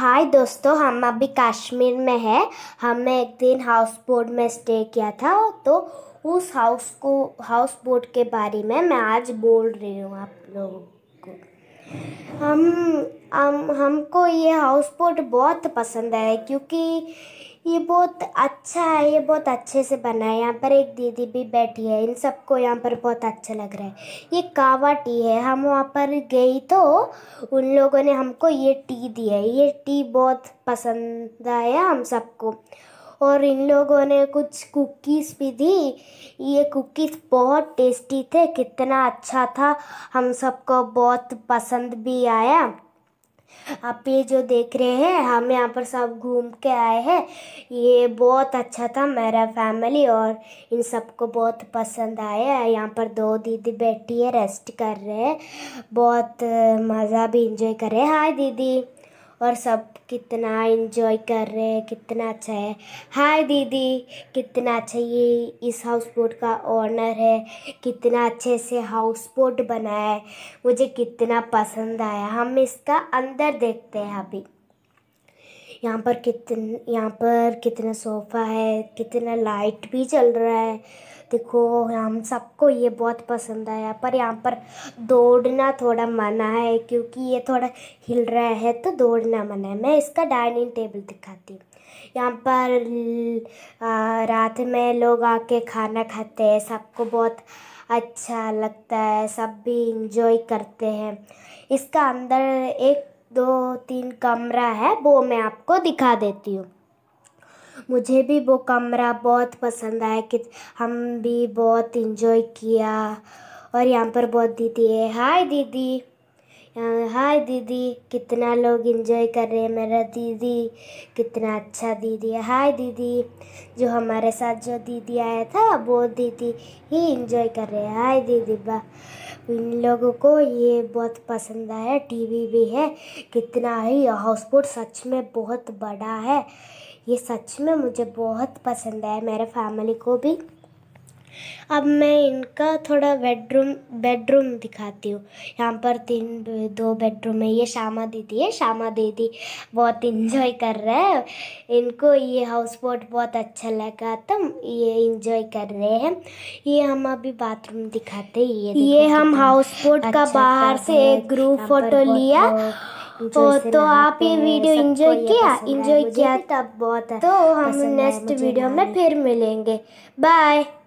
हाय दोस्तों हम अभी कश्मीर में है हमने एक दिन हाउस बोट में स्टे किया था तो उस हाउस को हाउस बोट के बारे में मैं आज बोल रही हूँ आप लोगों को हम हम हमको ये हाउस बोट बहुत पसंद है क्योंकि ये बहुत अच्छा है ये बहुत अच्छे से बना है यहाँ पर एक दीदी भी बैठी है इन सबको यहाँ पर बहुत अच्छा लग रहा है ये कावा टी है हम वहाँ पर गई तो उन लोगों ने हमको ये टी दी है ये टी बहुत पसंद आया हम सबको और इन लोगों ने कुछ कुकीज़ भी दी ये कुकीज़ बहुत टेस्टी थे कितना अच्छा था हम सबको बहुत पसंद भी आया आप ये जो देख रहे हैं हम यहाँ पर सब घूम के आए हैं ये बहुत अच्छा था मेरा फैमिली और इन सबको बहुत पसंद आया है यहाँ पर दो दीदी बैठी है रेस्ट कर रहे हैं बहुत मज़ा भी इंजॉय करे हाय दीदी और सब कितना इन्जॉय कर रहे हैं कितना अच्छा है हाय दीदी कितना अच्छा ये इस हाउस बोट का ऑनर है कितना अच्छे से हाउस बोट बनाया है मुझे कितना पसंद आया हम इसका अंदर देखते हैं अभी यहाँ पर कितन यहाँ पर कितना सोफा है कितना लाइट भी चल रहा है देखो हम सबको ये बहुत पसंद आया पर यहाँ पर दौड़ना थोड़ा मना है क्योंकि ये थोड़ा हिल रहा है तो दौड़ना मना है मैं इसका डाइनिंग टेबल दिखाती हूँ यहाँ पर रात में लोग आके खाना खाते हैं सबको बहुत अच्छा लगता है सब भी इंजॉय करते हैं इसका अंदर एक दो तीन कमरा है वो मैं आपको दिखा देती हूँ मुझे भी वो कमरा बहुत पसंद आया कि हम भी बहुत इंजॉय किया और यहाँ पर बहुत दीदी है हाय दीदी हाय दीदी कितना लोग इन्जॉय कर रहे हैं मेरा दीदी कितना अच्छा दीदी है हाय दीदी जो हमारे साथ जो दीदी आया था वो दीदी ही इंजॉय कर रहे हैं हाय दीदी बा लोगों को ये बहुत पसंद आया टीवी भी है कितना ही हाउसबोट सच में बहुत बड़ा है ये सच में मुझे बहुत पसंद आया मेरे फैमिली को भी अब मैं इनका थोड़ा बेडरूम बेडरूम दिखाती हूँ यहाँ पर तीन दो बेडरूम है ये श्यामा दीदी है श्यामा दीदी बहुत इंजॉय कर रहे हैं इनको ये हाउस बोट बहुत अच्छा लगा तो ये इंजॉय कर रहे हैं ये हम अभी बाथरूम दिखाते ये ये हम हाउस बोट का अच्छा बाहर से एक ग्रुप फोटो लिया तो, तो आप तो ये वीडियो इंजॉय किया इंजॉय किया तब बहुत तो हम नेक्स्ट वीडियो में फिर मिलेंगे बाय